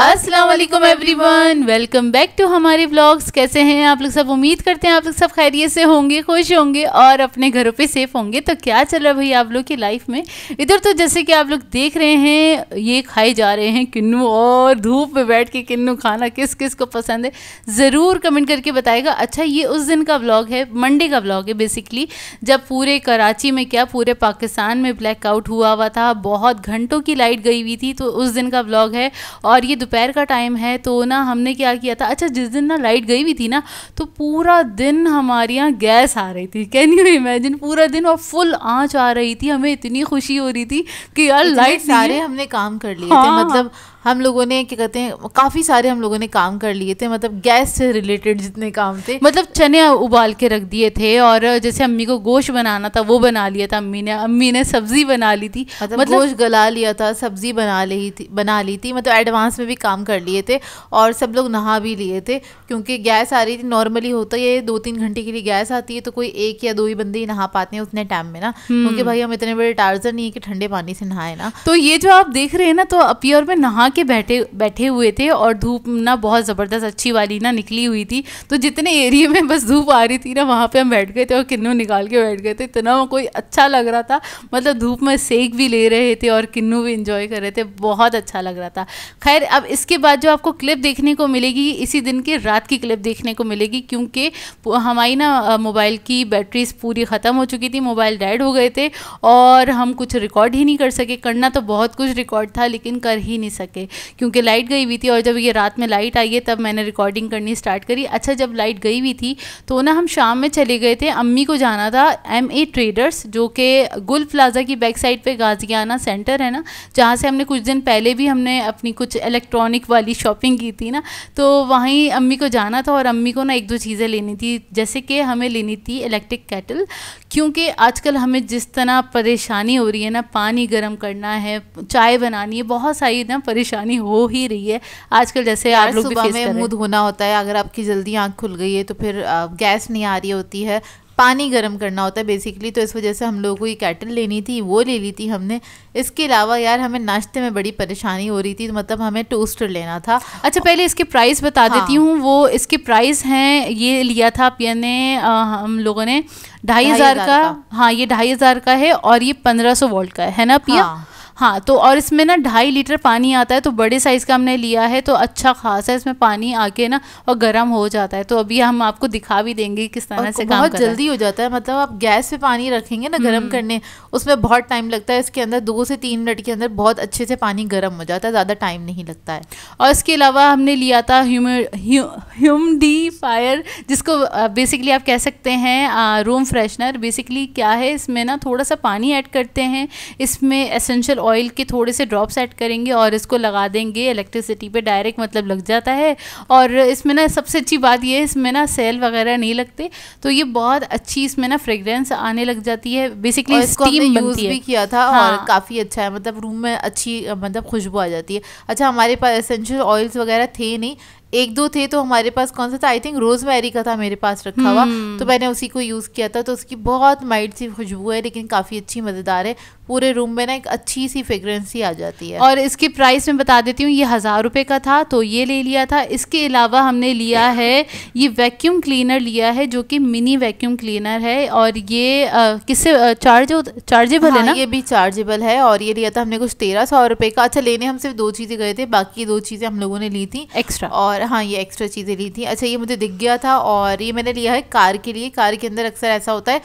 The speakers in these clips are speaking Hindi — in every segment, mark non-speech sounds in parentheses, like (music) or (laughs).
अस्सलाम वालेकुम एवरीवन वेलकम बैक टू हमारे व्लॉग्स कैसे हैं आप लोग सब उम्मीद करते हैं आप लोग सब खैरियत से होंगे खुश होंगे और अपने घरों पे सेफ होंगे तो क्या चल रहा है भाई आप लोग की लाइफ में इधर तो जैसे कि आप लोग देख रहे हैं ये खाए जा रहे हैं किन्नू और धूप में बैठ के किन्नू खाना किस किस को पसंद है ज़रूर कमेंट करके बताएगा अच्छा ये उस दिन का व्लॉग है मंडे का व्लॉग है बेसिकली जब पूरे कराची में क्या पूरे पाकिस्तान में ब्लैकआउट हुआ हुआ था बहुत घंटों की लाइट गई हुई थी तो उस दिन का व्लॉग है और ये दोपहर का टाइम है तो ना हमने क्या किया था अच्छा जिस दिन ना लाइट गई हुई थी ना तो पूरा दिन हमारे यहाँ गैस आ रही थी कैन यू इमेजिन पूरा दिन और फुल आँच आ रही थी हमें इतनी खुशी हो रही थी कि यार लाइट सारे हमने काम कर लिए हाँ, थे मतलब हम लोगों ने क्या कहते हैं काफ़ी सारे हम लोगों ने काम कर लिए थे मतलब गैस से रिलेटेड जितने काम थे मतलब चने उबाल के रख दिए थे और जैसे अम्मी को गोश्त बनाना था वो बना लिया था अम्मी ने अम्मी ने सब्ज़ी बना ली थी मतलब, मतलब गोश्त गला लिया था सब्ज़ी बना ली थी बना ली थी मतलब एडवांस में भी काम कर लिए थे और सब लोग नहा भी लिए थे क्योंकि गैस आ रही थी नॉर्मली होता है दो तीन घंटे के लिए गैस आती है तो कोई एक या दो ही बंदे ही नहा पाते हैं उतने टाइम में ना हम्म। क्योंकि भाई हम इतने बड़े टार्जर नहीं है कि ठंडे पानी से नहाए ना तो ये जो आप देख रहे हैं ना तो अपियर में नहा के बैठे बैठे हुए थे और धूप ना बहुत ज़बरदस्त अच्छी वाली ना निकली हुई थी तो जितने एरिए में बस धूप आ रही थी ना वहाँ पर हम बैठ गए थे और किन्नू निकाल के बैठ गए थे इतना कोई अच्छा लग रहा था मतलब धूप में सेक भी ले रहे थे और किन्नू भी इंजॉय कर रहे थे बहुत अच्छा लग रहा था खैर अब इसके बाद जो आपको क्लिप देखने को मिलेगी इसी दिन के रात की क्लिप देखने को मिलेगी क्योंकि हमारी ना मोबाइल की बैटरीज पूरी ख़त्म हो चुकी थी मोबाइल डेड हो गए थे और हम कुछ रिकॉर्ड ही नहीं कर सके करना तो बहुत कुछ रिकॉर्ड था लेकिन कर ही नहीं सके थे क्योंकि लाइट गई हुई थी और जब ये रात में लाइट आई है तब मैंने रिकॉर्डिंग करनी स्टार्ट करी अच्छा जब लाइट गई हुई थी तो ना हम शाम में चले गए थे अम्मी को जाना था एम ए ट्रेडर्स जो कि गुल प्लाजा की बैक साइड पर गाजियाना सेंटर है ना जहाँ से हमने कुछ दिन पहले भी हमने अपनी कुछ इलेक्ट्रॉनिक वाली शॉपिंग की थी ना तो वहीं अम्मी को जाना था और अम्मी को ना एक दो चीज़ें लेनी थी जैसे कि हमें लेनी थी इलेक्ट्रिक कैटल क्योंकि आजकल हमें जिस तरह परेशानी हो रही है ना पानी गर्म करना है चाय बनानी है बहुत सारी ना परेशानी हो ही रही है आजकल जैसे आप लोग सुबह में मुँह धोना होता है अगर आपकी जल्दी आँख खुल गई है तो फिर गैस नहीं आ रही होती है पानी गर्म करना होता है बेसिकली तो इस वजह से हम लोगों को ये कैटल लेनी थी वो ले ली थी हमने इसके अलावा यार हमें नाश्ते में बड़ी परेशानी हो रही थी तो मतलब हमें टोस्टर लेना था अच्छा पहले इसके प्राइस बता हाँ। देती हूँ वो इसके प्राइस हैं ये लिया था पिया ने हम लोगों ने ढाई हज़ार का, का हाँ ये ढाई हज़ार का है और ये पंद्रह सौ वोल्ट का है, है ना पिया हाँ। हाँ तो और इसमें ना ढाई लीटर पानी आता है तो बड़े साइज़ का हमने लिया है तो अच्छा खास है इसमें पानी आके ना और गर्म हो जाता है तो अभी हम आपको दिखा भी देंगे किस तरह से काम बहुत जल्दी हो जाता है मतलब आप गैस पे पानी रखेंगे ना गर्म हम्म। करने उसमें बहुत टाइम लगता है इसके अंदर दो से तीन मिनट के अंदर बहुत अच्छे से पानी गर्म हो जाता है ज़्यादा टाइम नहीं लगता है और इसके अलावा हमने लिया था फायर जिसको बेसिकली आप कह सकते हैं रूम फ्रेशनर बेसिकली क्या है इसमें ना थोड़ा सा पानी ऐड करते हैं इसमें एसेंशियल ऑयल के थोड़े से ड्रॉप्स ऐड करेंगे और इसको लगा देंगे इलेक्ट्रिसिटी पे डायरेक्ट मतलब लग जाता है और इसमें ना सबसे अच्छी बात यह है इसमें ना सेल वगैरह नहीं लगते तो ये बहुत अच्छी इसमें ना फ्रेग्रेंस आने लग जाती है बेसिकली स्टीम यूज़ भी किया था हाँ। और काफ़ी अच्छा है मतलब रूम में अच्छी मतलब खुशबू आ जाती है अच्छा हमारे पास एसेंशियल ऑयल्स वगैरह थे नहीं एक दो थे तो हमारे पास कौन सा था आई थिंक रोज मैरी का था मेरे पास रखा हुआ हम्म। तो मैंने उसी को यूज़ किया था तो उसकी बहुत माइट सी खुशबू है लेकिन काफ़ी अच्छी मज़ेदार है पूरे रूम में ना एक अच्छी सी ही आ जाती है और इसकी प्राइस मैं बता देती हूँ ये हज़ार रुपए का था तो ये ले लिया था इसके अलावा हमने लिया है ये वैक्यूम क्लीनर लिया है जो कि मिनी वैक्यूम क्लीनर है और ये किससे चार्ज चार्जेबल हाँ, है ना ये भी चार्जेबल है और ये लिया था हमने कुछ तेरह सौ रुपये का अच्छा लेने हम सिर्फ दो चीज़ें गए थे बाकी दो चीज़ें हम लोगों ने ली थी एक्स्ट्रा और और हाँ ये एक्स्ट्रा चीज़ें ली थी अच्छा ये मुझे दिख गया था और ये मैंने लिया है कार के लिए कार के अंदर अक्सर ऐसा होता है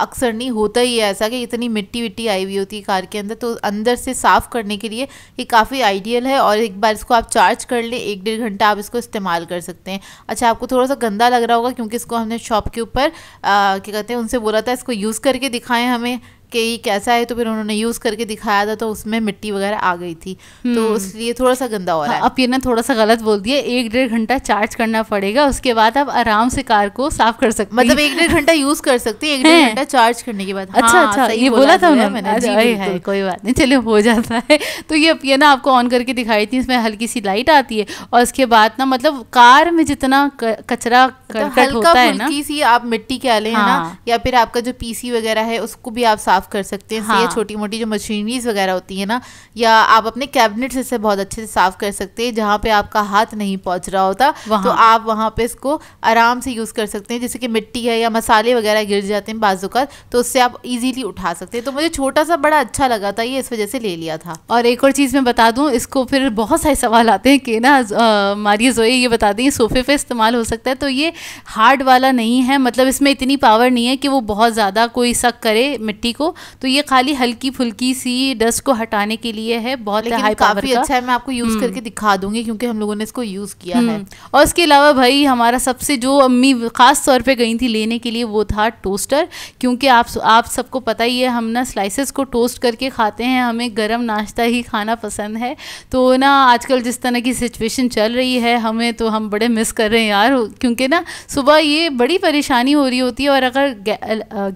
अक्सर नहीं होता ही है ऐसा कि इतनी मिट्टी विट्टी आई हुई होती है कार के अंदर तो अंदर से साफ़ करने के लिए ये काफ़ी आइडियल है और एक बार इसको आप चार्ज कर लें एक डेढ़ घंटा आप इसको इस्तेमाल कर सकते हैं अच्छा आपको थोड़ा सा गंदा लग रहा होगा क्योंकि इसको हमने शॉप के ऊपर क्या कहते हैं उनसे बोला था इसको यूज़ करके दिखाएं हमें कि कैसा है तो फिर उन्होंने यूज़ करके दिखाया था तो उसमें मिट्टी वगैरह आ गई थी तो इसलिए हम्म। थोड़ा सा गंदा हो रहा हाँ, है अब ये ना थोड़ा सा गलत बोल दिया एक डेढ़ घंटा चार्ज करना पड़ेगा उसके बाद आप आराम से कार को साफ कर सकते मतलब एक डेढ़ घंटा यूज़ कर सकते एक डेढ़ घंटा चार्ज करने के बाद अच्छा हाँ, अच्छा ये बोला था उन्होंने कोई बात नहीं चलिए हो जाता है तो ये ये ना आपको ऑन करके दिखाई थी इसमें हल्की सी लाइट आती है और उसके बाद ना मतलब कार में जितना कचरा मतलब हल्का फुल्की सी आप मिट्टी के आले हाँ। या फिर आपका जो पीसी वगैरह है उसको भी आप साफ कर सकते हैं हाँ। छोटी मोटी जो मशीनरीज वगैरह होती है ना या आप अपने कैबिनेट से बहुत अच्छे से साफ कर सकते हैं जहाँ पे आपका हाथ नहीं पहुंच रहा होता तो आप वहाँ पे इसको आराम से यूज कर सकते हैं जैसे कि मिट्टी है या मसाले वगैरह गिर जाते हैं बाजू का तो उससे आप इजीली उठा सकते हैं तो मुझे छोटा सा बड़ा अच्छा लगा था ये इस वजह से ले लिया था और एक और चीज मैं बता दू इसको फिर बहुत सारे सवाल आते हैं कि ना मारिय जोए ये बता दें सोफे पे इस्तेमाल हो सकता है तो ये हार्ड वाला नहीं है मतलब इसमें इतनी पावर नहीं है कि वो बहुत ज़्यादा कोई सक करे मिट्टी को तो ये खाली हल्की फुल्की सी डस्ट को हटाने के लिए है बहुत हाई काफ़ी अच्छा है मैं आपको यूज़ हम्म। करके दिखा दूंगी क्योंकि हम लोगों ने इसको यूज़ किया है हम्म। और इसके अलावा भाई हमारा सबसे जो अम्मी ख़ास तौर पर गई थी लेने के लिए वो था टोस्टर क्योंकि आप आप सबको पता ही है हम ना स्लाइसिस को टोस्ट करके खाते हैं हमें गर्म नाश्ता ही खाना पसंद है तो ना आजकल जिस तरह की सिचुएशन चल रही है हमें तो हम बड़े मिस कर रहे हैं यार क्योंकि ना सुबह ये बड़ी परेशानी हो रही होती है और अगर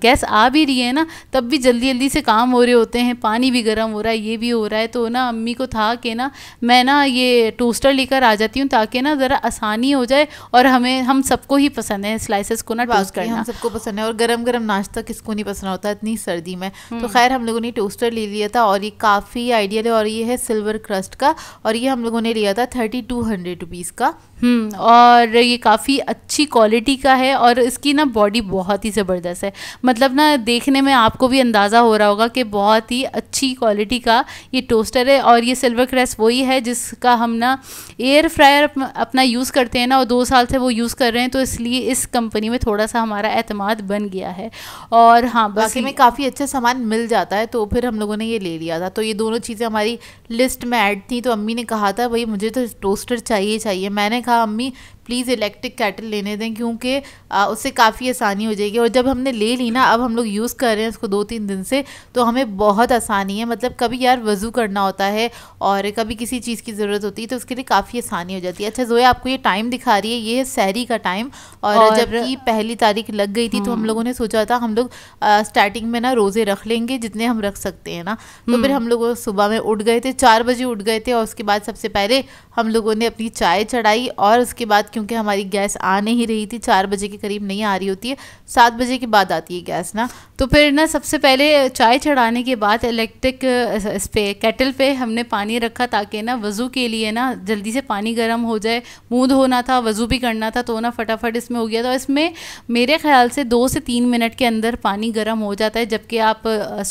गैस आ भी रही है ना तब भी जल्दी जल्दी से काम हो रहे होते हैं पानी भी गर्म हो रहा है ये भी हो रहा है तो ना अम्मी को था कि ना मैं ना ये टोस्टर लेकर आ जाती हूँ ताकि ना ज़रा आसानी हो जाए और हमें हम सबको ही पसंद है स्लाइसिस को ना टोस्ट करना हम सबको पसंद है और गर्म गर्म नाश्ता किसको नहीं पसंद होता इतनी सर्दी में तो हम्म। खैर हम लोगों ने टोस्टर ले लिया था और ये काफ़ी आइडियल है और ये है सिल्वर क्रस्ट का और ये हम लोगों ने लिया था थर्टी टू हंड्रेड रुपीज़ का हम्म, और ये काफ़ी अच्छी अच्छी क्वालिटी का है और इसकी ना बॉडी बहुत ही ज़बरदस्त है मतलब ना देखने में आपको भी अंदाज़ा हो रहा होगा कि बहुत ही अच्छी क्वालिटी का ये टोस्टर है और ये सिल्वर क्रेस वही है जिसका हम ना एयर फ्रायर अपना यूज़ करते हैं ना और दो साल से वो यूज़ कर रहे हैं तो इसलिए इस कंपनी में थोड़ा सा हमारा एतमाद बन गया है और हाँ बाकी में काफ़ी अच्छा सामान मिल जाता है तो फिर हम लोगों ने ये ले लिया था तो ये दोनों चीज़ें हमारी लिस्ट में ऐड थी तो अम्मी ने कहा था भाई मुझे तो टोस्टर चाहिए चाहिए मैंने कहा अम्मी प्लीज़ इलेक्ट्रिक कैटल लेने दें क्योंकि उससे काफ़ी आसानी हो जाएगी और जब हमने ले ली ना अब हम लोग यूज़ कर रहे हैं उसको दो तीन दिन से तो हमें बहुत आसानी है मतलब कभी यार वज़ू करना होता है और कभी किसी चीज़ की ज़रूरत होती है तो उसके लिए काफ़ी आसानी हो जाती है अच्छा जोया आपको ये टाइम दिखा रही है ये है सैरी का टाइम और, और जबकि पहली तारीख लग गई थी तो हम हम्म। लोगों ने सोचा था हम लोग स्टार्टिंग में ना रोज़े रख लेंगे जितने हम रख सकते हैं ना तो फिर हम्म। हम लोग सुबह में उठ गए थे चार बजे उठ गए थे और उसके बाद सबसे पहले हम लोगों ने अपनी चाय चढ़ाई और उसके बाद क्योंकि हमारी गैस आ नहीं रही थी चार बजे के करीब नहीं आ रही होती है सात बजे के बाद आती है गैस ना तो फिर ना सबसे पहले चाय चढ़ाने के बाद इलेक्ट्रिक इस पर कैटल पे हमने पानी रखा ताकि ना वज़ू के लिए ना जल्दी से पानी गर्म हो जाए मुँह धोना था वज़ू भी करना था तो ना फटाफट इसमें हो गया था इसमें मेरे ख्याल से दो से तीन मिनट के अंदर पानी गर्म हो जाता है जबकि आप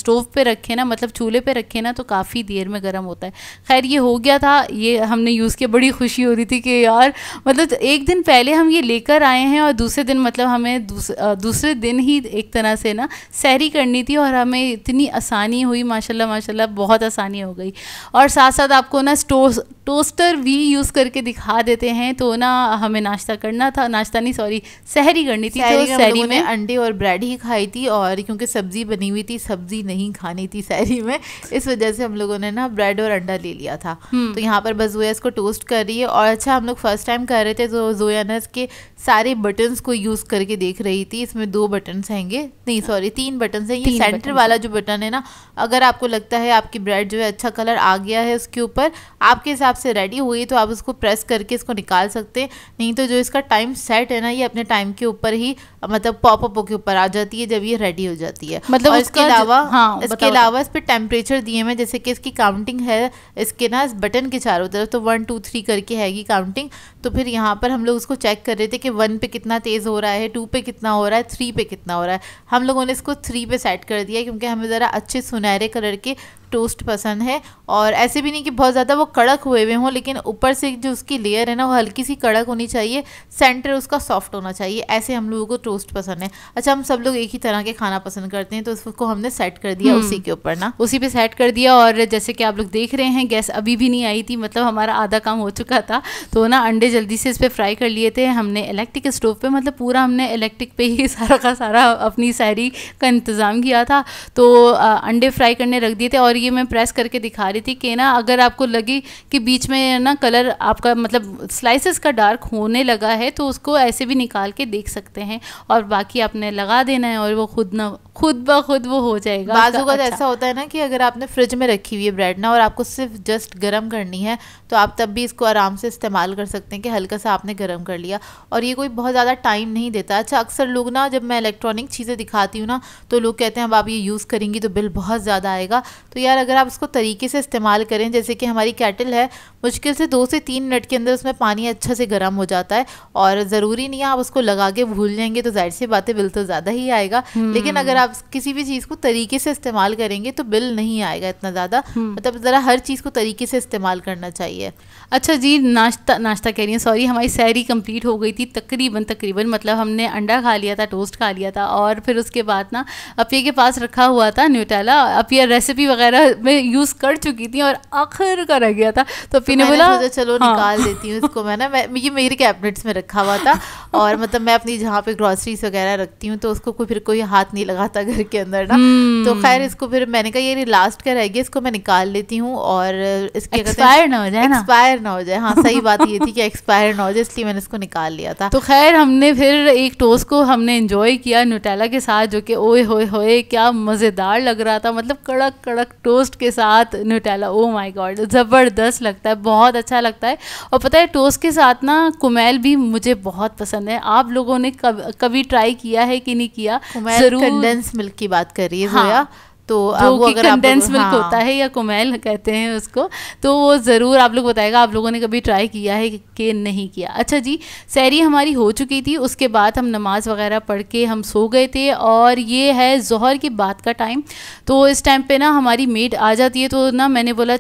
स्टोव पर रखें ना मतलब चूल्हे पर रखें ना तो काफ़ी देर में गर्म होता है खैर ये हो गया था ये हमने यूज़ किया बड़ी खुशी हो रही थी कि यार मतलब एक दिन पहले हम ये लेकर आए हैं और दूसरे दिन मतलब हमें दूस, दूसरे दिन ही एक तरह से ना सैरी करनी थी और हमें इतनी आसानी हुई माशाल्लाह माशाल्लाह बहुत आसानी हो गई और साथ साथ आपको ना स्टोस टोस्टर भी यूज़ करके दिखा देते हैं तो ना हमें नाश्ता करना था नाश्ता नहीं सॉरी सहरी करनी थी सहरी, तो सहरी मतलब में अंडे और ब्रेड ही खाई थी और क्योंकि सब्ज़ी बनी हुई थी सब्ज़ी नहीं खानी थी सहरी में इस वजह से हम लोगों ने ना ब्रेड और अंडा ले लिया था हम्म। तो यहाँ पर बस वो इसको टोस्ट कर रही है और अच्छा हम लोग फर्स्ट टाइम कर रहे थे तो जोयानस के सारे बटन्स को यूज़ करके देख रही थी इसमें दो बटन्स हैंगे नहीं सॉरी तीन बटन्स हैं ये सेंटर वाला जो बटन है ना अगर आपको लगता है आपकी ब्रेड जो है अच्छा कलर आ गया है उसके ऊपर आपके हिसाब से रेडी हुई तो आप उसको प्रेस करके इसको निकाल सकते हैं नहीं तो जो इसका टाइम सेट है ना ये अपने टाइम के ऊपर ही मतलब पॉपअपों के ऊपर आ जाती है जब ये रेडी हो जाती है मतलब इसके अलावा हाँ, इसके अलावा इस पर टेम्परेचर दिए हुए जैसे कि इसकी काउंटिंग है इसके ना इस बटन के चारों तरफ तो वन टू थ्री करके हैगी काउंटिंग तो फिर यहाँ पर पर हम लोग उसको चेक कर रहे थे कि वन पे कितना तेज़ हो रहा है टू पे कितना हो रहा है थ्री पे कितना हो रहा है हम लोगों ने इसको थ्री पे सेट कर दिया क्योंकि हमें ज़रा अच्छे सुनहरे कलर के टोस्ट पसंद है और ऐसे भी नहीं कि बहुत ज़्यादा वो कड़क हुए हुए हों लेकिन ऊपर से जो उसकी लेयर है ना वो हल्की सी कड़क होनी चाहिए सेंटर उसका सॉफ्ट होना चाहिए ऐसे हम लोगों को टोस्ट पसंद है अच्छा हम सब लोग एक ही तरह के खाना पसंद करते हैं तो उसको हमने सेट कर दिया हम्म। उसी के ऊपर ना उसी पर सेट कर दिया और जैसे कि आप लोग देख रहे हैं गैस अभी भी नहीं आई थी मतलब हमारा आधा काम हो चुका था तो ना अंडे जल्दी से इस पर फ्राई कर लिए थे हमने इलेक्ट्रिक स्टोव पर मतलब पूरा हमने इलेक्ट्रिक पे ही (laughs) सारा का सारा अपनी सैरी का इंतज़ाम किया था तो अंडे फ्राई करने रख दिए थे और ये मैं प्रेस करके दिखा रही थी कि ना अगर आपको लगे कि बीच में ना कलर आपका मतलब स्लाइसेस का डार्क होने लगा है तो उसको ऐसे भी निकाल के देख सकते हैं और बाकी आपने लगा देना है और वो खुद ना खुद ब खुद वो हो जाएगा बाजू का तो अच्छा। ऐसा होता है ना कि अगर आपने फ्रिज में रखी हुई है ब्रेड ना और आपको सिर्फ जस्ट गर्म करनी है तो आप तब भी इसको आराम से इस्तेमाल कर सकते हैं कि हल्का सा आपने गर्म कर लिया और ये कोई बहुत ज़्यादा टाइम नहीं देता अच्छा अक्सर लोग ना जब मैं इलेक्ट्रॉनिक चीज़ें दिखाती हूँ ना तो लोग कहते हैं अब आप ये यूज़ करेंगी तो बिल बहुत ज़्यादा आएगा तो यार अगर आप इसको तरीके से इस्तेमाल करें जैसे कि हमारी कैटल है मुश्किल से दो से तीन मिनट के अंदर उसमें पानी अच्छा से गर्म हो जाता है और ज़रूरी नहीं है आप उसको लगा के भूल जाएंगे तो जाहिर सी बातें बिल तो ज़्यादा ही आएगा हम्म। लेकिन अगर आप आप किसी भी चीज़ को तरीके से इस्तेमाल करेंगे तो बिल नहीं आएगा इतना ज़्यादा हम्म। मतलब ज़रा हर चीज़ को तरीके से इस्तेमाल करना चाहिए अच्छा जी नाश्ता नाश्ता कह रही है सॉरी हमारी सैरी कंप्लीट हो गई थी तकरीबन तकरीबन मतलब हमने अंडा खा लिया था टोस्ट खा लिया था और फिर उसके बाद ना अपिया के पास रखा हुआ था न्यूटेला अपिया रेसिपी वगैरह में यूज़ कर चुकी थी और आखिर का रह गया था तो, तो अपी ने बोला चलो हाँ। निकाल देती हूँ इसको मैं ना मैं ये मेरे कैबिनेट्स में रखा हुआ था और मतलब मैं अपनी जहाँ पे ग्रॉसरीज वगैरह रखती हूँ तो उसको फिर कोई हाथ नहीं लगाता होता घर के अंदर ना हम्म। तो खैर इसको फिर मैंने कहा ये लास्ट का रहेगी इसको मैं निकाल लेती हूँ और इसके एक्सपायर ना हो जाए एक्सपायर ना हो जाए हाँ सही बात ये थी कि एक्सपायर (laughs) ना हो जाए इसलिए मैंने इसको निकाल लिया था तो खैर हमने फिर एक टोस्ट को हमने इंजॉय किया न्यूटेला के साथ जो कि ओए होए होए क्या मज़ेदार लग रहा था मतलब कड़क कड़क टोस्ट के साथ न्यूटेला ओ माई गॉड ज़बरदस्त लगता है बहुत अच्छा लगता है और पता है टोस्ट के साथ ना कुमैल भी मुझे बहुत पसंद है आप लोगों ने कभी ट्राई किया है कि नहीं किया ज़रूर कंडेंस मिल्क की बात कर रही है हाँ, तो कंडेंस मिल्क हाँ। होता है या कोमेल कहते हैं उसको तो वो ज़रूर आप लोग बताएगा आप लोगों ने कभी ट्राई किया है कि नहीं किया अच्छा जी सैरी हमारी हो चुकी थी उसके बाद हम नमाज़ वगैरह पढ़ के हम सो गए थे और ये है जहर के बाद का टाइम तो इस टाइम पे ना हमारी मेड आ जाती है तो ना मैंने बोला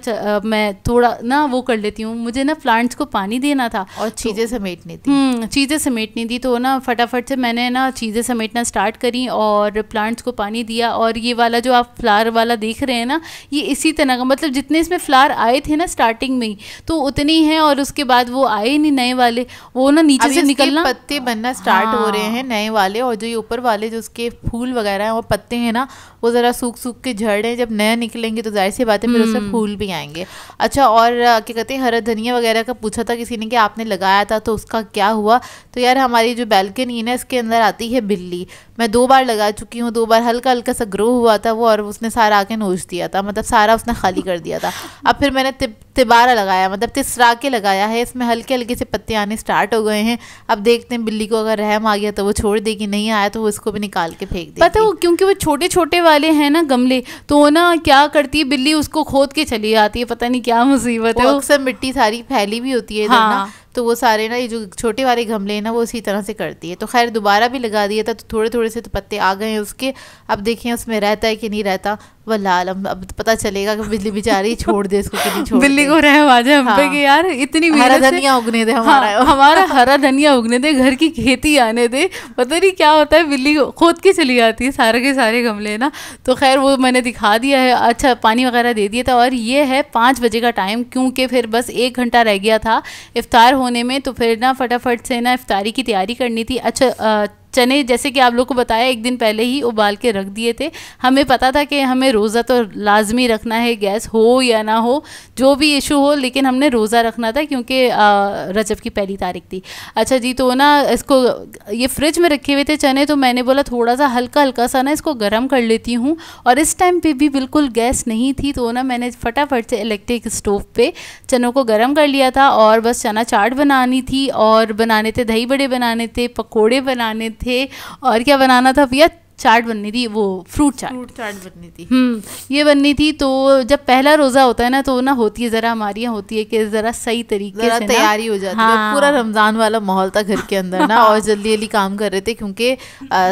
मैं थोड़ा ना वो कर लेती हूँ मुझे ना प्लांट्स को पानी देना था और तो चीज़ें समेटनी थी हम्म, चीज़ें समेटनी थी तो ना फटाफट से मैंने ना चीज़ें समेटना स्टार्ट करी और प्लांट्स को पानी दिया और ये वाला जो आप फ्लावर वाला देख रहे हैं ना ये इसी तरह का मतलब जितने इसमें फ्लावर आए थे ना स्टार्टिंग में ही तो उतने ही हैं और उसके बाद वो आए नहीं नए वाले वो ना नीचे से निकलना पत्ते बनना स्टार्ट हाँ। हो रहे हैं हाँ। नए वाले और जो ये ऊपर वाले जो उसके फूल वगैरह हैं और पत्ते हैं ना वो ज़रा सूख सूख के झड़ रहे हैं जब नए निकलेंगे तो जाहिर सी बात है फिर उसमें हम्म। फूल भी आएंगे अच्छा और क्या कहते हैं हरा धनिया वगैरह का पूछा था किसी ने कि आपने लगाया था तो उसका क्या हुआ तो यार हमारी जो बैल्कनी है ना इसके अंदर आती है बिल्ली मैं दो बार लगा चुकी हूँ दो बार हल्का हल्का सा ग्रो हुआ था वो और उसने सारा आके नोच दिया था मतलब सारा उसने खाली कर दिया था अब फिर मैंने तिब, तिबारा लगाया मतलब तिसरा के लगाया है इसमें हल्के हल्के से पत्ते आने स्टार्ट हो गए हैं अब देखते हैं बिल्ली को अगर रहम आ गया तो वो छोड़ देगी नहीं आया तो वो इसको भी निकाल के फेंक दे पता वो क्योंकि वो छोटे छोटे वाले हैं ना गमले तो वो ना क्या करती है बिल्ली उसको खोद के चली जाती है पता नहीं क्या मुसीबत है अक्सर मिट्टी सारी फैली भी होती है हाँ। तो वो सारे ना ये जो छोटे वाले गमले हैं ना वो इसी तरह से करती है तो खैर दोबारा भी लगा दिया था तो थोड़े थोड़े से तो पत्ते आ गए हैं उसके अब देखें उसमें रहता है कि नहीं रहता वल्ला अब पता चलेगा कि बिजली बेचारी छोड़ दे इसको छोड़ बिल्ली को रहे वाजे हम पे हाँ। कि यार इतनी हरा धनिया उगने दे हाँ, हमारा हमारा हरा धनिया उगने दे घर की खेती आने दे पता नहीं क्या होता है बिल्ली खोद के चली जाती है सारे के सारे गमले ना तो खैर वो मैंने दिखा दिया है अच्छा पानी वगैरह दे दिया था और ये है पाँच बजे का टाइम क्योंकि फिर बस एक घंटा रह गया था इफ्तार होने में तो फिर ना फटाफट से ना इफ़ारी की तैयारी करनी थी अच्छा चने जैसे कि आप लोग को बताया एक दिन पहले ही उबाल के रख दिए थे हमें पता था कि हमें रोज़ा तो लाजमी रखना है गैस हो या ना हो जो भी इशू हो लेकिन हमने रोज़ा रखना था क्योंकि रजब की पहली तारीख थी अच्छा जी तो ना इसको ये फ्रिज में रखे हुए थे चने तो मैंने बोला थोड़ा सा हल्का हल्का सा ना इसको गर्म कर लेती हूँ और इस टाइम पर भी बिल्कुल गैस नहीं थी तो ना मैंने फटाफट से इलेक्ट्रिक स्टोव पर चनों को गर्म कर लिया था और बस चना चाट बनानी थी और बनाने थे दही बड़े बनाने थे पकौड़े बनाने थे और क्या बनाना था भैया चाट बननी थी वो फ्रूट चाट फ्रूट चाट बननी थी हम्म ये बननी थी तो जब पहला रोज़ा होता है ना तो ना होती है ज़रा हमारी यहाँ होती है कि ज़रा सही तरीके से तैयारी हो जाती हाँ। है पूरा रमज़ान वाला माहौल था घर के अंदर ना और हाँ। जल्दी जल्दी काम कर रहे थे क्योंकि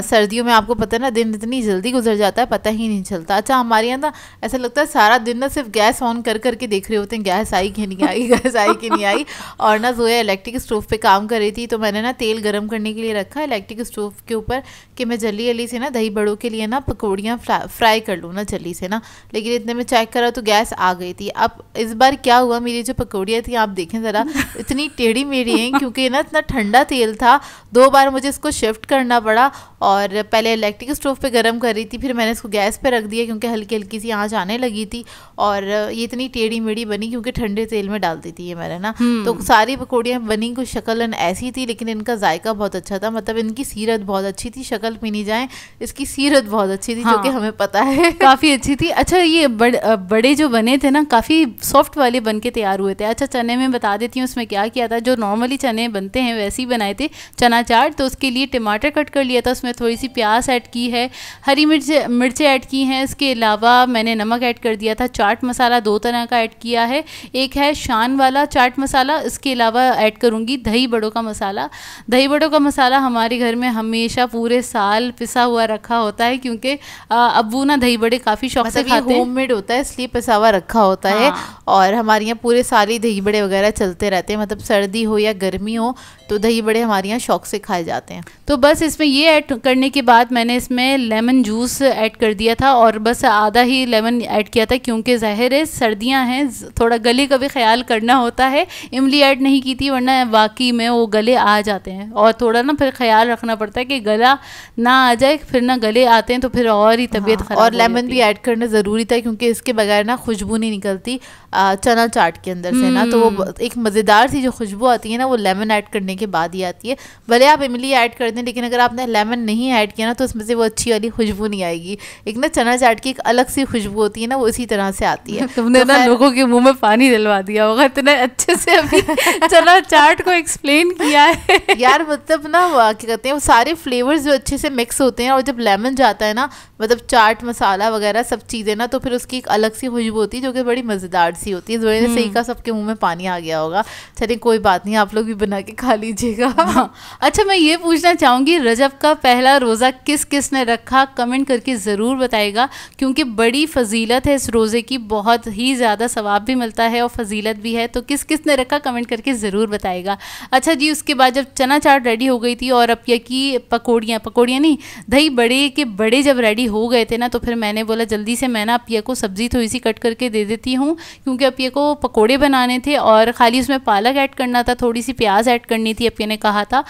सर्दियों में आपको पता है ना दिन इतनी जल्दी गुजर जाता है पता ही नहीं चलता अच्छा हमारे यहाँ ना ऐसा लगता है सारा दिन ना सिर्फ गैस ऑन कर करके देख रहे होते हैं गैस आई कि नहीं आई गैस आई कि नहीं आई और ना जोया इलेक्ट्रिक स्टोव पे काम कर रही थी तो मैंने ना तेल गर्म करने के लिए रखा इलेक्ट्रिक स्टोव के ऊपर कि मैं जल्दी जल्दी से ना दही बड़ों के लिए ना पकौड़ियाँ फ्राई कर लूँ ना जल्दी से ना लेकिन इतने में चेक करा तो गैस आ गई थी अब इस बार क्या हुआ मेरी जो पकौड़ियाँ थी आप देखें ज़रा (laughs) इतनी टेढ़ी मेढ़ी हैं क्योंकि ना इतना ठंडा तेल था दो बार मुझे इसको शिफ्ट करना पड़ा और पहले इलेक्ट्रिक स्टोव पर गर्म कर रही थी फिर मैंने इसको गैस पर रख दिया क्योंकि हल्की हल्की सी आँच आने लगी थी और ये इतनी टेढ़ी मेढ़ी बनी क्योंकि ठंडे तेल में डालती थी ये मैंने ना हम्म। तो सारी पकौड़ियाँ बनी कुछ शक्ल ऐसी थी लेकिन इनका जायका बहुत अच्छा था मतलब इनकी सीरत बहुत अच्छी थी शक्ल पीनी जाए इसकी सीरत बहुत अच्छी थी हाँ, जो कि हाँ। हमें पता है (laughs) काफ़ी अच्छी थी अच्छा ये बड़, बड़े जो बने थे ना काफ़ी सॉफ्ट वाले बन के तैयार हुए थे अच्छा चने में बता देती हूँ उसमें क्या किया था जो नॉर्मली चने बनते हैं वैसे ही बनाए थे चना चाट तो उसके लिए टमाटर कट कर लिया था उसमें थोड़ी सी प्याज ऐड की है हरी मिर्च मिर्चें ऐड की हैं इसके अलावा मैंने नमक ऐड कर दिया था चाट मसाला दो तरह का ऐड किया है एक है शान वाला चाट मसाला इसके अलावा ऐड करूँगी दही बड़ों का मसाला दही बड़ों का मसाला हमारे घर में हमेशा पूरे साल पिसा हुआ रखा होता है क्योंकि अबू ना दही बड़े काफ़ी शौक मतलब से खाते हैं होममेड होता है इसलिए पसावा रखा होता हाँ। है और हमारे यहाँ पूरे साल ही दही बड़े वगैरह चलते रहते हैं मतलब सर्दी हो या गर्मी हो तो दही बड़े हमारे यहाँ शौक से खाए जाते हैं तो बस इसमें ये ऐड करने के बाद मैंने इसमें लेमन जूस ऐड कर दिया था और बस आधा ही लेमन ऐड किया था क्योंकि ज़ाहिर है सर्दियाँ हैं थोड़ा गले का भी ख्याल करना होता है इमली ऐड नहीं की थी वरना वाकई में वो गले आ जाते हैं और थोड़ा ना फिर ख्याल रखना पड़ता है कि गला ना आ जाए फिर फिर ना गले आते हैं तो फिर और ही तबीयत हाँ, और लेमन भी ऐड करना ज़रूरी था क्योंकि इसके बगैर ना खुशबू नहीं निकलती चना चाट के अंदर से ना तो वो हम्म। एक मज़ेदार सी जो खुशबू आती है ना वो लेमन ऐड करने के बाद ही आती है भले आप इमली ऐड कर दें लेकिन अगर आपने लेमन नहीं ऐड किया ना तो उसमें से वो अच्छी वाली खुशबू नहीं आएगी एक ना चना चाट की एक अलग सी खुशबू होती है ना वो इसी तरह से आती है (laughs) तुमने तो ना लोगों के मुँह में पानी दिलवा दिया होगा इतने अच्छे से अभी (laughs) चना चाट को एक्सप्लेन किया है यार मतलब ना क्या कहते हैं वो सारे फ्लेवर जो अच्छे से मिक्स होते हैं और जब लेमन जाता है ना मतलब चाट मसाला वगैरह सब चीज़ें ना तो फिर उसकी एक अलग सी खुशबू होती है जो कि बड़ी मज़ेदार सी होती है इस वजह हम्म। का सबके मुंह में पानी आ गया होगा चलिए कोई बात नहीं आप लोग भी बना के खा लीजिएगा हाँ। अच्छा मैं ये पूछना चाहूँगी रजब का पहला रोज़ा किस किस ने रखा कमेंट करके ज़रूर बताएगा क्योंकि बड़ी फजीलत है इस रोज़े की बहुत ही ज़्यादा सवाब भी मिलता है और फजीलत भी है तो किस किस ने रखा कमेंट करके ज़रूर बताएगा अच्छा जी उसके बाद जब चना चाट रेडी हो गई थी और अब यह की पकौड़ियाँ पकौड़ियाँ नहीं दही बड़े के बड़े जब रेडी हो गए थे ना तो फिर मैंने बोला जल्दी से मैं ना अपिया को सब्ज़ी थोड़ी सी कट करके दे देती हूँ क्योंकि अपिया को पकोड़े बनाने थे और खाली उसमें पालक ऐड करना था थोड़ी सी प्याज ऐड करनी थी अपिया ने कहा था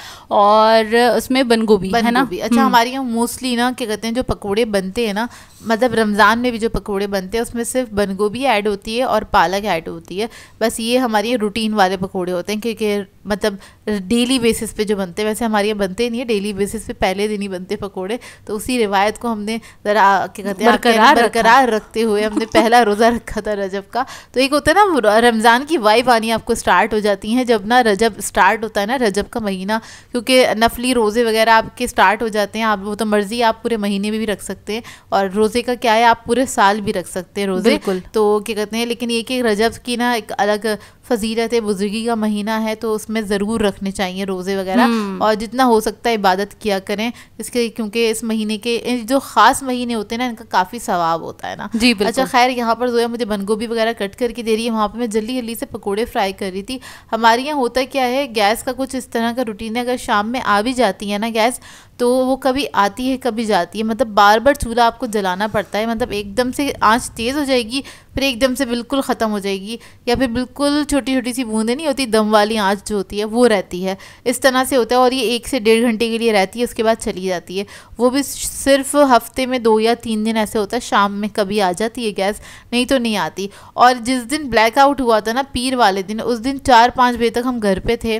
और उसमें बंद गोभी है ना अच्छा हम्म। हमारे यहाँ मोस्टली ना क्या कहते हैं जो पकौड़े बनते हैं ना मतलब रमज़ान में भी जो पकौड़े बनते हैं उसमें सिर्फ बंद गोभी ऐड होती है और पालक ऐड होती है बस ये हमारे रूटीन वाले पकौड़े होते हैं क्योंकि मतलब डेली बेसिस पे जो बनते हैं वैसे हमारे यहाँ बनते नहीं है डेली बेसिस पे पहले दिन ही बनते पकोड़े तो उसी रिवायत को हमने ज़रा क्या कहते हैं बरकरार बरकरार रखते हुए हमने पहला रोज़ा रखा था रजब का तो एक होता है ना रमज़ान की वाइफ आनी आपको स्टार्ट हो जाती है जब ना रजब स्टार्ट होता है ना रजब का महीना क्योंकि नफली रोज़े वगैरह आपके स्टार्ट हो जाते हैं आप वो तो मर्ज़ी आप पूरे महीने में भी रख सकते हैं और रोज़े का क्या है आप पूरे साल भी रख सकते हैं रोज़े तो क्या कहते हैं लेकिन एक एक रजब की ना एक अलग फजीलत है बुजुर्गी का महीना है तो उसमें में ज़रूर रखने चाहिए रोज़े वगैरह हम्म। और जितना हो सकता है इबादत किया करें इसके क्योंकि इस महीने के जो ख़ास महीने होते हैं ना इनका काफ़ी सवाब होता है ना जी अच्छा खैर यहाँ पर जो है मुझे बंद गोभी वगैरह कट करके दे रही है वहाँ पर मैं जल्दी जल्दी से पकौड़े फ्राई कर रही थी हमारे यहाँ होता क्या है गैस का कुछ इस तरह का रूटीन है अगर शाम में आ भी जाती है ना गैस तो वो कभी आती है कभी जाती है मतलब बार बार चूल्हा आपको जलाना पड़ता है मतलब एकदम से आंच तेज़ हो जाएगी फिर एकदम से बिल्कुल ख़त्म हो जाएगी या फिर बिल्कुल छोटी छोटी सी बूंदें नहीं होती दम वाली आंच जो होती है वो रहती है इस तरह से होता है और ये एक से डेढ़ घंटे के लिए रहती है उसके बाद चली जाती है वो भी सिर्फ हफ्ते में दो या तीन दिन ऐसे होता है शाम में कभी आ जाती है गैस नहीं तो नहीं आती और जिस दिन ब्लैकआउट हुआ था ना पीर वाले दिन उस दिन चार पाँच बजे तक हम घर पर थे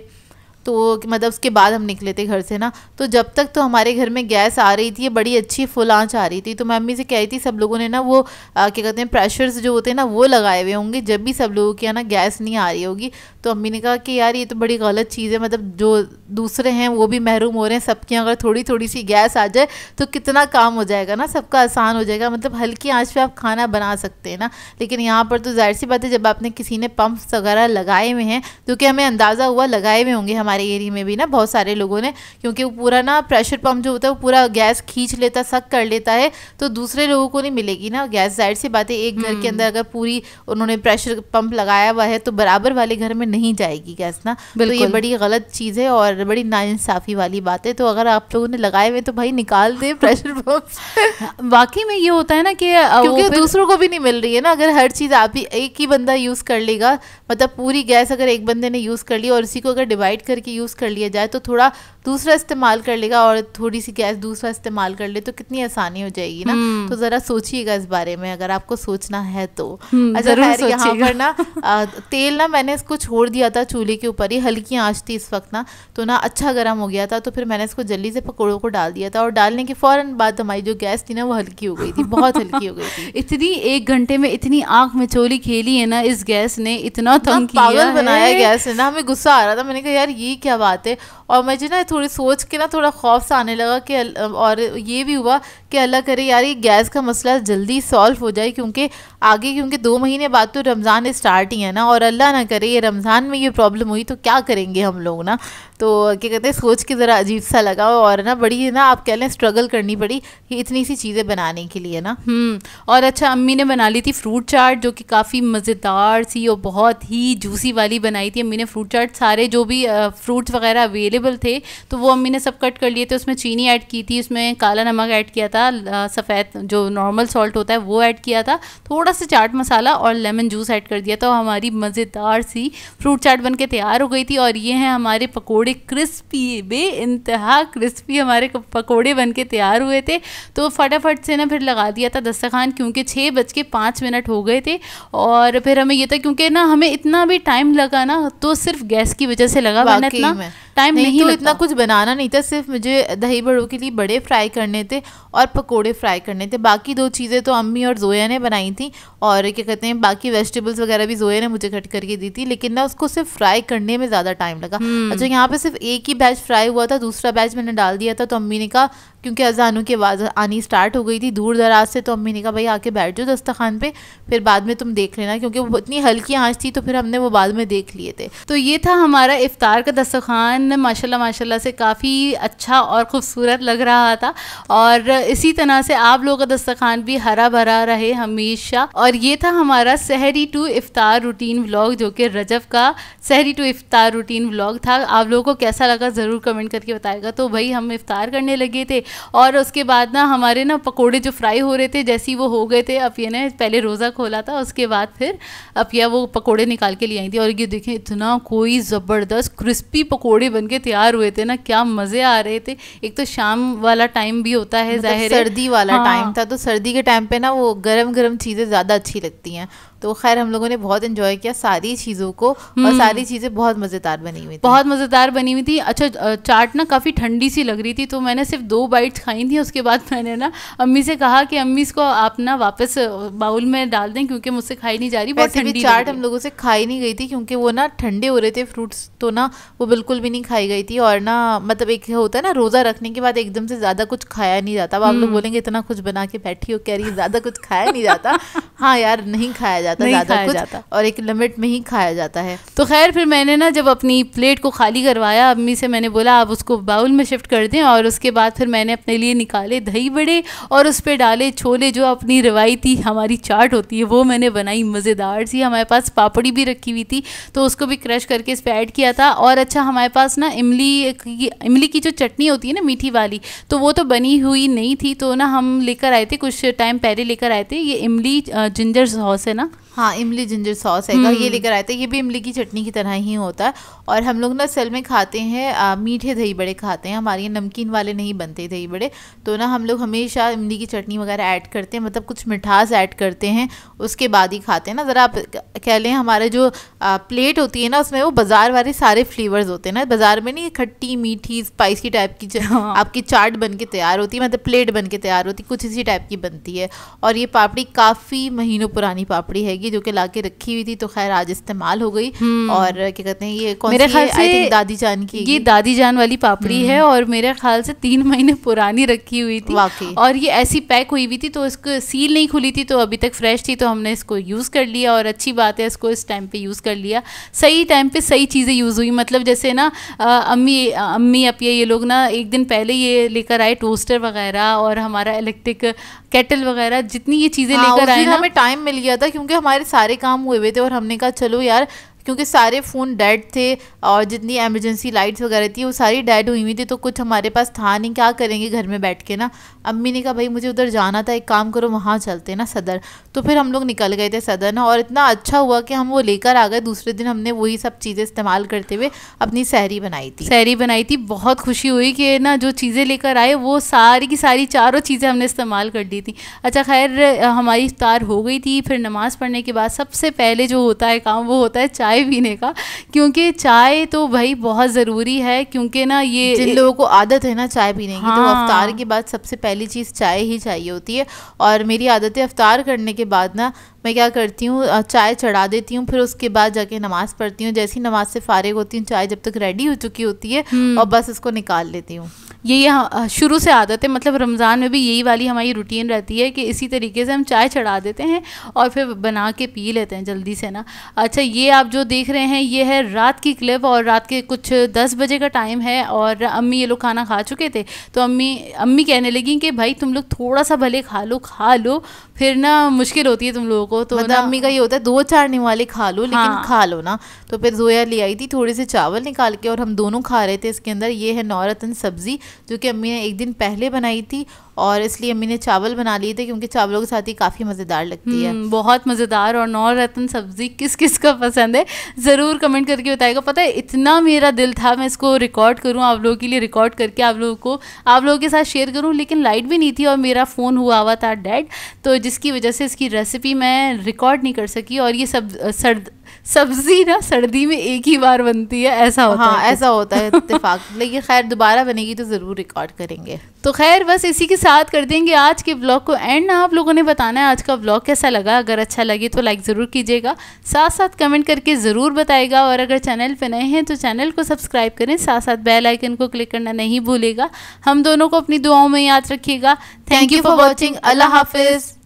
तो मतलब उसके बाद हम निकले थे घर से ना तो जब तक तो हमारे घर में गैस आ रही थी बड़ी अच्छी फुल आँच आ रही थी तो मैं मम्मी से कह रही थी सब लोगों ने ना वो क्या कहते हैं प्रेशर्स जो होते हैं ना वो लगाए हुए होंगे जब भी सब लोगों के यहाँ ना गैस नहीं आ रही होगी तो अम्मी ने कहा कि यार ये तो बड़ी गलत चीज़ है मतलब जो दूसरे हैं वो भी महरूम हो रहे हैं सबके अगर थोड़ी थोड़ी सी गैस आ जाए तो कितना काम हो जाएगा ना सबका आसान हो जाएगा मतलब हल्की आँच पर आप खाना बना सकते हैं ना लेकिन यहाँ पर तो जाहिर सी बात है जब आपने किसी ने पम्प्स वगैरह लगाए हुए हैं जो तो कि हमें अंदाज़ा हुआ लगाए हुए होंगे हमारे हमारे एरिया में भी ना बहुत सारे लोगों ने क्योंकि वो पूरा ना प्रेशर पम्प जो होता है वो पूरा गैस खींच लेता सक कर लेता है तो दूसरे लोगों को नहीं मिलेगी ना गैस जाहिर सी बात है एक घर के हम्म। अंदर अगर पूरी उन्होंने प्रेशर पम्प लगाया हुआ है तो बराबर वाले घर में नहीं जाएगी गैस ना तो ये बड़ी गलत चीज़ है और बड़ी नाइंसाफ़ी वाली बात है तो अगर आप लोगों ने लगाए हुए तो भाई निकाल दे प्रेशर पम्प वाकई में ये होता है ना कि क्योंकि दूसरों को भी नहीं मिल रही है ना अगर हर चीज़ आप ही एक ही बंदा यूज़ कर लेगा मतलब पूरी गैस अगर एक बंदे ने यूज़ कर ली और उसी को अगर डिवाइड कर करके यूज़ कर लिया जाए तो थोड़ा दूसरा इस्तेमाल कर लेगा और थोड़ी सी गैस दूसरा इस्तेमाल कर ले तो कितनी आसानी हो जाएगी ना हम्म। तो ज़रा सोचिएगा इस बारे में अगर आपको सोचना है तो हम्म, अच्छा यहाँ पर ना (laughs) तेल ना मैंने इसको छोड़ दिया था चूल्हे के ऊपर ही हल्की आँच थी इस वक्त ना तो ना अच्छा गर्म हो गया था तो फिर मैंने इसको जल्दी से पकौड़ों को डाल दिया था और डालने के फ़ौरन बाद हमारी जो गैस थी ना वो हल्की हो गई थी बहुत हल्की हो गई थी (laughs) इतनी एक घंटे में इतनी आँख में चोली खेली है ना इस गैस ने इतना तंग पागल बनाया गैस ने ना हमें गुस्सा आ रहा था मैंने कहा यार ये ये क्या बात है और मुझे ना थोड़ी सोच के ना थोड़ा खौफ सा आने लगा कि और ये भी हुआ कि अल्लाह करे यार ये गैस का मसला जल्दी सॉल्व हो जाए क्योंकि आगे क्योंकि दो महीने बाद तो रमज़ान स्टार्ट ही है ना और अल्लाह ना करे ये रमज़ान में ये प्रॉब्लम हुई तो क्या करेंगे हम लोग ना तो क्या कहते हैं सोच के ज़रा अजीब सा लगा और ना बड़ी ना आप कह लें स्ट्रगल करनी पड़ी इतनी सी चीज़ें बनाने के लिए ना हम्म, और अच्छा अम्मी ने बना ली थी फ्रूट चाट जो कि काफ़ी मज़ेदार सी और बहुत ही जूसी वाली बनाई थी अम्मी ने फ्रूट चाट सारे जो भी फ्रूट्स वगैरह अवेलेबल अवेलेबल थे तो वो अम्मी ने सब कट कर लिए थे उसमें चीनी ऐड की थी उसमें काला नमक ऐड किया था सफ़ेद जो नॉर्मल सॉल्ट होता है वो ऐड किया था थोड़ा सा चाट मसाला और लेमन जूस ऐड कर दिया था हमारी मज़ेदार सी फ्रूट चाट बन के तैयार हो गई थी और ये हैं हमारे पकौड़े क्रिस्पी बे इंतहा क्रिस्पी हमारे पकौड़े बन के तैयार हुए थे तो फटाफट से ना फिर लगा दिया था दस्तखान क्योंकि छः बज के पाँच मिनट हो गए थे और फिर हमें ये था क्योंकि ना हमें इतना भी टाइम लगा ना तो सिर्फ गैस की वजह से लगा वरना इतना टाइम नहीं तो इतना कुछ बनाना नहीं था सिर्फ मुझे दही बड़ों के लिए बड़े फ्राई करने थे और पकोड़े फ्राई करने थे बाकी दो चीज़ें तो अम्मी और जोया ने बनाई थी और क्या कहते हैं बाकी वेजिटेबल्स वगैरह भी जोया ने मुझे कट करके दी थी लेकिन ना उसको सिर्फ फ्राई करने में ज़्यादा टाइम लगा हम्म। अच्छा यहाँ पे सिर्फ एक ही बैच फ्राई हुआ था दूसरा बैच मैंने डाल दिया था तो अम्मी ने कहा क्योंकि अजानों की आवाज़ आनी स्टार्ट हो गई थी दूर दराज से तो अम्मी ने कहा भाई आके बैठ जाओ दस्तखान पे फिर बाद में तुम देख लेना क्योंकि वो इतनी हल्की आँच थी तो फिर हमने वो बाद में देख लिए थे तो ये था हमारा इफ्तार का दस्तखान माशाल्लाह माशाल्लाह से काफ़ी अच्छा और ख़ूबसूरत लग रहा था और इसी तरह से आप लोगों का दस्तखान भी हरा भरा रहे हमेशा और ये था हमारा सहरी टू इफ्तार रूटीन व्लॉग जो कि रजब का सहरी टू इफ्तार रूटीन व्लॉग था आप लोगों को कैसा लगा ज़रूर कमेंट करके बताएगा तो भाई हम इफ़ार करने लगे थे और उसके बाद ना हमारे ना पकौड़े जो फ्राई हो रहे थे जैसे ही वो हो गए थे अपिया ने पहले रोज़ा खोला था उसके बाद फिर अपिया वो पकौड़े निकाल के ले आई थी और ये देखें इतना कोई ज़बरदस्त क्रिस्पी पकौड़े बन के तैयार हुए थे ना क्या मज़े आ रहे थे एक तो शाम वाला टाइम भी होता है मतलब जाहिर सर्दी वाला हाँ। टाइम था तो सर्दी के टाइम पे ना वो गर्म गर्म चीज़ें ज़्यादा अच्छी लगती हैं तो खैर हम लोगों ने बहुत इन्जॉय किया सारी चीज़ों को और हम्म। सारी चीज़ें बहुत मज़ेदार बनी हुई थी बहुत मज़ेदार बनी हुई थी अच्छा चाट ना काफ़ी ठंडी सी लग रही थी तो मैंने सिर्फ दो बाइट्स खाई थी उसके बाद (laughs) मैंने ना अम्मी से कहा कि अम्मी इसको आप ना वापस बाउल में डाल दें क्योंकि मुझसे खाई नहीं जा रही बहुत ठंडी चाट हम लोगों से खाई नहीं गई थी क्योंकि वो ना ठंडे हो रहे थे फ्रूट्स तो ना वो बिल्कुल भी नहीं खाई गई गई थी और ना मतलब एक होता है ना रोज़ा रखने के बाद एकदम से ज़्यादा कुछ खाया नहीं जाता आप लोग हम्म। बोलेंगे इतना कुछ बना के बैठी हो कह रही ज़्यादा कुछ खाया नहीं जाता (laughs) हाँ यार नहीं खाया जाता ज़्यादा कुछ जाता और एक लिमिट में ही खाया जाता है तो खैर फिर मैंने ना जब अपनी प्लेट को खाली करवाया अम्मी से मैंने बोला आप उसको बाउल में शिफ्ट कर दें और उसके बाद फिर मैंने अपने लिए निकाले दही बड़े और उस पर डाले छोले जो अपनी रिवायती हमारी चाट होती है वो मैंने बनाई मज़ेदार सी हमारे पास पापड़ी भी रखी हुई थी तो उसको भी क्रश करके इस पर ऐड किया था और अच्छा हमारे पास ना इमली इमली की जो चटनी होती है ना मीठी वाली तो वो तो बनी हुई नहीं थी तो ना हम लेकर आए थे कुछ टाइम पहले लेकर आए थे ये इमली जिंजर सॉस है ना हाँ इमली जिंजर सॉस है ये हम्म। लेकर आए थे ये भी इमली की चटनी की तरह ही होता है और हम लोग ना सेल में खाते हैं मीठे दही बड़े खाते हैं हमारे यहाँ नमकीन वाले नहीं बनते दही बड़े तो ना हम लोग हमेशा इमली की चटनी वगैरह ऐड करते हैं मतलब कुछ मिठास ऐड करते हैं उसके बाद ही खाते हैं ना ज़रा आप कह लें हमारे जो प्लेट होती है ना उसमें वो बाज़ार वाले सारे फ्लेवर्स होते हैं ना बाज़ार में नहीं खट्टी मीठी स्पाइसी टाइप की हाँ। आपकी चाट बन के तैयार होती है मतलब प्लेट बन के तैयार होती है कुछ इसी टाइप की बनती है और ये पापड़ी काफ़ी महीनों पुरानी पापड़ी है की जो कि लाके रखी हुई थी तो खैर आज इस्तेमाल हो गई हम्म। और क्या कहते हैं ये कौन मेरे ख्याल से दादी जान की ये दादी जान वाली पापड़ी है हम्म। और मेरे ख्याल से तीन महीने पुरानी रखी हुई थी वाकई और ये ऐसी पैक हुई हुई थी तो इसको सील नहीं खुली थी तो अभी तक फ्रेश थी तो हमने इसको यूज़ कर लिया और अच्छी बात है इसको इस टाइम पे यूज़ कर लिया सही टाइम पे सही चीज़ें यूज़ हुई मतलब जैसे ना अम्मी अम्मी अपिया ये लोग ना एक दिन पहले ये लेकर आए टोस्टर वगैरह और हमारा इलेक्ट्रिक केटल वगैरह जितनी ये चीज़ें हाँ, लेकर आए हमें टाइम मिल गया था क्योंकि हमारे सारे काम हुए हुए थे और हमने कहा चलो यार क्योंकि सारे फ़ोन डेड थे और जितनी एमरजेंसी लाइट्स वगैरह थी वो सारी डेड हुई हुई थी तो कुछ हमारे पास था नहीं क्या करेंगे घर में बैठ के ना अम्मी ने कहा भाई मुझे उधर जाना था एक काम करो वहाँ चलते ना सदर तो फिर हम लोग निकल गए थे सदर ना और इतना अच्छा हुआ कि हम वो लेकर आ गए दूसरे दिन हमने वही सब चीज़ें इस्तेमाल करते हुए अपनी सहरी बनाई थी सहरी बनाई थी बहुत खुशी हुई कि ना जो चीज़ें लेकर आए वो सारी की सारी चारों चीज़ें हमने इस्तेमाल कर दी थी अच्छा खैर हमारी इफ्तार हो गई थी फिर नमाज़ पढ़ने के बाद सबसे पहले जो होता है काम वो होता है चाय पीने का क्योंकि चाय तो भाई बहुत ज़रूरी है क्योंकि ना ये जिन लोगों को आदत है ना चाय पीने की तो हाँ। तो अफ्तार के बाद सबसे पहले पहली चीज़ चाय ही चाहिए होती है और मेरी आदत है अफ्तार करने के बाद ना मैं क्या करती हूँ चाय चढ़ा देती हूँ फिर उसके बाद जाके नमाज़ पढ़ती हूँ जैसी नमाज से फारिग होती हूँ चाय जब तक रेडी हो चुकी होती है और बस उसको निकाल लेती हूँ ये शुरू से आदत है मतलब रमज़ान में भी यही वाली हमारी रूटीन रहती है कि इसी तरीके से हम चाय चढ़ा देते हैं और फिर बना के पी लेते हैं जल्दी से ना अच्छा ये आप जो देख रहे हैं ये है रात की क्लिप और रात के कुछ दस बजे का टाइम है और अम्मी ये लोग खाना खा चुके थे तो अम्मी अम्मी कहने लगी कि भाई तुम लोग थोड़ा सा भले खा लो खा लो फिर ना मुश्किल होती है तुम लोगों को तो मतलब अम्मी का ये होता है दो चार निवाले खा लो लेकिन हाँ। खा लो ना तो फिर जोया ले आई थी थोड़े से चावल निकाल के और हम दोनों खा रहे थे इसके अंदर ये है नौरतन सब्ज़ी जो कि अम्मी ने एक दिन पहले बनाई थी और इसलिए अम्मी ने चावल बना लिए थे क्योंकि चावलों के साथ ही काफ़ी मज़ेदार लगती है हम्म, बहुत मज़ेदार और नौ रतन सब्ज़ी किस किस का पसंद है ज़रूर कमेंट करके बताएगा पता है इतना मेरा दिल था मैं इसको रिकॉर्ड करूँ आप लोगों के लिए रिकॉर्ड करके आप लोगों को आप लोगों के साथ शेयर करूँ लेकिन लाइट भी नहीं थी और मेरा फ़ोन हुआ हुआ था डैड तो जिसकी वजह से इसकी रेसिपी मैं रिकॉर्ड नहीं कर सकी और ये सब सर्द सब्जी ना सर्दी में एक ही बार बनती है ऐसा होता हाँ, है ऐसा होता है (laughs) इतफाक लेकिन खैर दोबारा बनेगी तो ज़रूर रिकॉर्ड करेंगे तो खैर बस इसी के साथ कर देंगे आज के ब्लॉग को एंड ना आप लोगों ने बताना है आज का ब्लॉग कैसा लगा अगर अच्छा लगे तो लाइक ज़रूर कीजिएगा साथ साथ कमेंट करके ज़रूर बताएगा और अगर चैनल पर नए हैं तो चैनल को सब्सक्राइब करें साथ साथ बेल आइकन को क्लिक करना नहीं भूलेगा हम दोनों को अपनी दुआओं में याद रखिएगा थैंक यू फॉर वॉचिंग अल्लाह हाफिज़